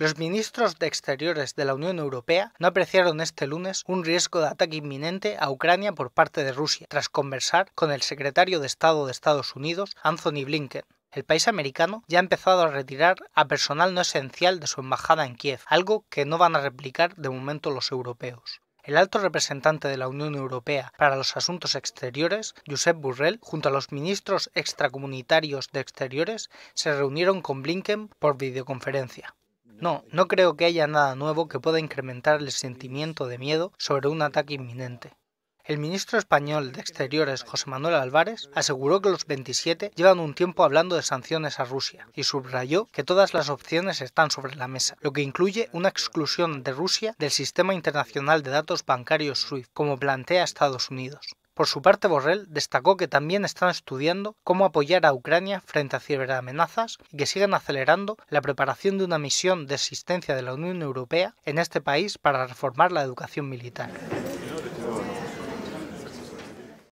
Los ministros de Exteriores de la Unión Europea no apreciaron este lunes un riesgo de ataque inminente a Ucrania por parte de Rusia, tras conversar con el secretario de Estado de Estados Unidos, Anthony Blinken el país americano ya ha empezado a retirar a personal no esencial de su embajada en Kiev, algo que no van a replicar de momento los europeos. El alto representante de la Unión Europea para los Asuntos Exteriores, Josep Burrell, junto a los ministros extracomunitarios de Exteriores, se reunieron con Blinken por videoconferencia. No, no creo que haya nada nuevo que pueda incrementar el sentimiento de miedo sobre un ataque inminente. El ministro español de Exteriores, José Manuel Álvarez, aseguró que los 27 llevan un tiempo hablando de sanciones a Rusia y subrayó que todas las opciones están sobre la mesa, lo que incluye una exclusión de Rusia del sistema internacional de datos bancarios SWIFT, como plantea Estados Unidos. Por su parte, Borrell destacó que también están estudiando cómo apoyar a Ucrania frente a ciberamenazas y que siguen acelerando la preparación de una misión de asistencia de la Unión Europea en este país para reformar la educación militar.